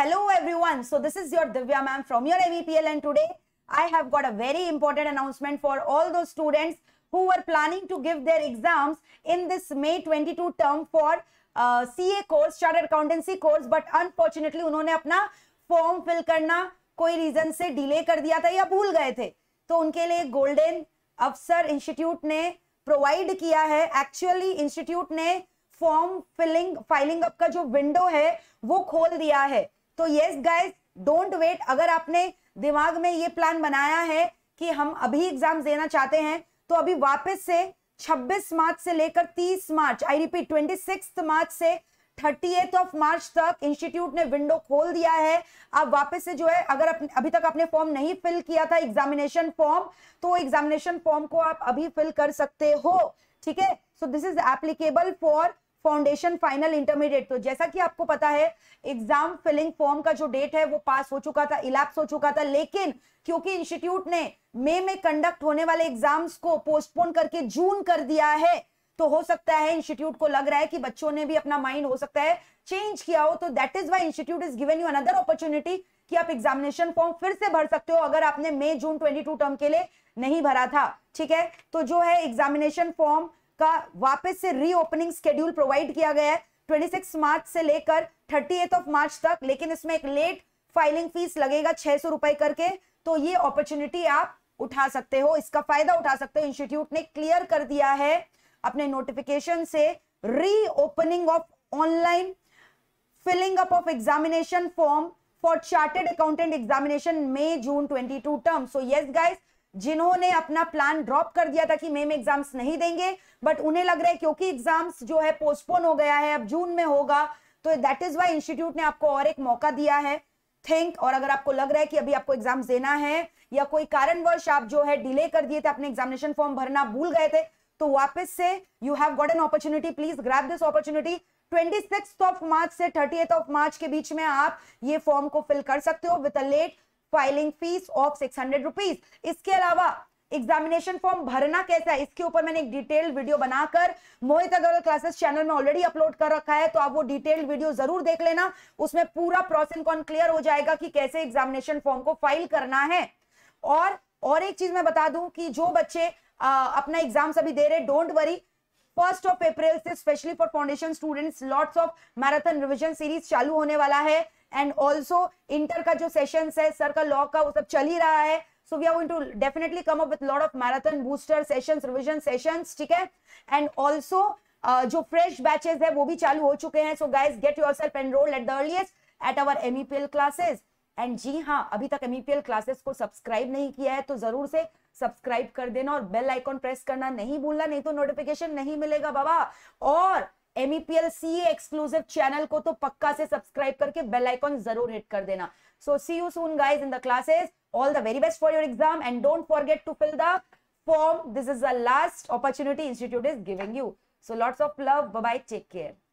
Hello everyone. So this is your Divya ma'am from your MEPL and today I have got a very important announcement for all those students who were planning to give their exams in this May 22 term for uh, CA course chartered accountancy course but unfortunately उन्होंने अपना form fill करना कोई reason से delay कर दिया था या भूल गए थे तो उनके लिए golden अफसर इंस्टीट्यूट ने प्रोवाइड किया है एक्चुअली इंस्टीट्यूट ने फॉर्म फिलिंग फाइलिंग अप का जो विंडो है वो खोल दिया है तो यस गाइस डोंट वेट अगर आपने दिमाग में ये प्लान बनाया है कि हम अभी एग्जाम देना चाहते हैं तो अभी वापस से 26 मार्च से लेकर 30 मार्च आई रिपीट 26 मार्च से थर्टी ऑफ मार्च तक इंस्टीट्यूट ने विंडो खोल दिया है आप वापस से जो है अगर अप, अभी तक आपने फॉर्म नहीं फिल किया था एग्जामिनेशन फॉर्म तो एग्जामिनेशन फॉर्म को आप अभी फिल कर सकते हो ठीक है so this is applicable for foundation final intermediate तो जैसा कि आपको पता है एग्जाम फिलिंग फॉर्म का जो डेट है वो पास हो चुका था इलाप्स हो चुका था लेकिन क्योंकि इंस्टीट्यूट ने मई में कंडक्ट होने वाले एग्जाम्स को पोस्टपोन करके जून कर दिया है तो हो सकता है इंस्टीट्यूट को लग रहा है कि बच्चों ने भी अपना माइंड हो सकता है चेंज किया हो तो that is why institute is given you another opportunity कि आप एग्जामिनेशन फॉर्म फिर से भर सकते हो अगर आपने मई जून 22 टर्म के लिए नहीं भरा था ठीक है तो जो है एग्जामिनेशन फॉर्म का वापस से रीओपनिंग स्केड्यूल प्रोवाइड किया गया है सिक्स मार्च से लेकर थर्टी ऑफ मार्च तक लेकिन इसमें एक लेट फाइलिंग फीस लगेगा छह सौ रुपए करके तो ये अपॉर्चुनिटी आप उठा सकते हो इसका फायदा उठा सकते हो इंस्टीट्यूट ने क्लियर कर दिया है अपने नोटिफिकेशन से reopening of online filling up of examination form for chartered accountant examination May June two term so yes guys जिन्होंने अपना प्लान ड्रॉप कर दिया था कि मेम एग्जाम्स नहीं देंगे बट उन्हें लग रहा है क्योंकि एग्जाम्स जो है पोस्टपोन हो गया है अब जून में होगा तो दैट इज वाई इंस्टीट्यूट ने आपको और एक मौका दिया है थिंक और अगर आपको लग रहा है कि अभी आपको एग्जाम देना है या कोई कारणवश आप जो है डिले कर दिए थे अपने एग्जामिनेशन फॉर्म भरना भूल गए थे तो वापस से you have got an opportunity please grab this opportunity twenty of March से थर्टी ऑफ मार्च के बीच में आप ये फॉर्म को फिल कर सकते हो with a late filing fees of six hundred rupees इसके अलावा एग्जामिनेशन फॉर्म भरना कैसा है इसके ऊपर मैंने एक डिटेल्ड वीडियो बनाकर मोहित अग्रवाल क्लासेस चैनल में ऑलरेडी अपलोड कर रखा है तो आप वो डिटेल्ड वीडियो जरूर देख लेना उसमें पूरा प्रोसेस कॉन क्लियर हो जाएगा कि कैसे एग्जामिनेशन फॉर्म को फाइल करना है और और एक चीज मैं बता दूं कि जो बच्चे आ, अपना एग्जाम सभी दे रहे don't worry first of April से specially for foundation students lots of marathon revision series चालू होने वाला है एंड ऑल्सो इंटर का जो सेशन है सर का लॉ का वो सब चल ही रहा है so we are going to definitely come up with lot of marathon booster sessions revision sessions ठीक है एंड ऑल्सो जो फ्रेश बैचेस है वो भी चालू हो चुके हैं so guys get yourself enrolled at the earliest at our MEPL classes and जी हाँ अभी तक एमईपीएल क्लासेस e को सब्सक्राइब नहीं किया है तो जरूर से सब्सक्राइब कर देना और बेल आइकॉन प्रेस करना नहीं भूलना नहीं तो नोटिफिकेशन नहीं मिलेगा बाबा और एमईपीएल सी एक्सक्लूसिव चैनल को तो पक्का से सब्सक्राइब करके बेल आइकॉन जरूर हिट कर देना so see you soon guys in the classes all the very best for your exam and don't forget to fill the form this is the last opportunity institute is giving you so lots of love bye take care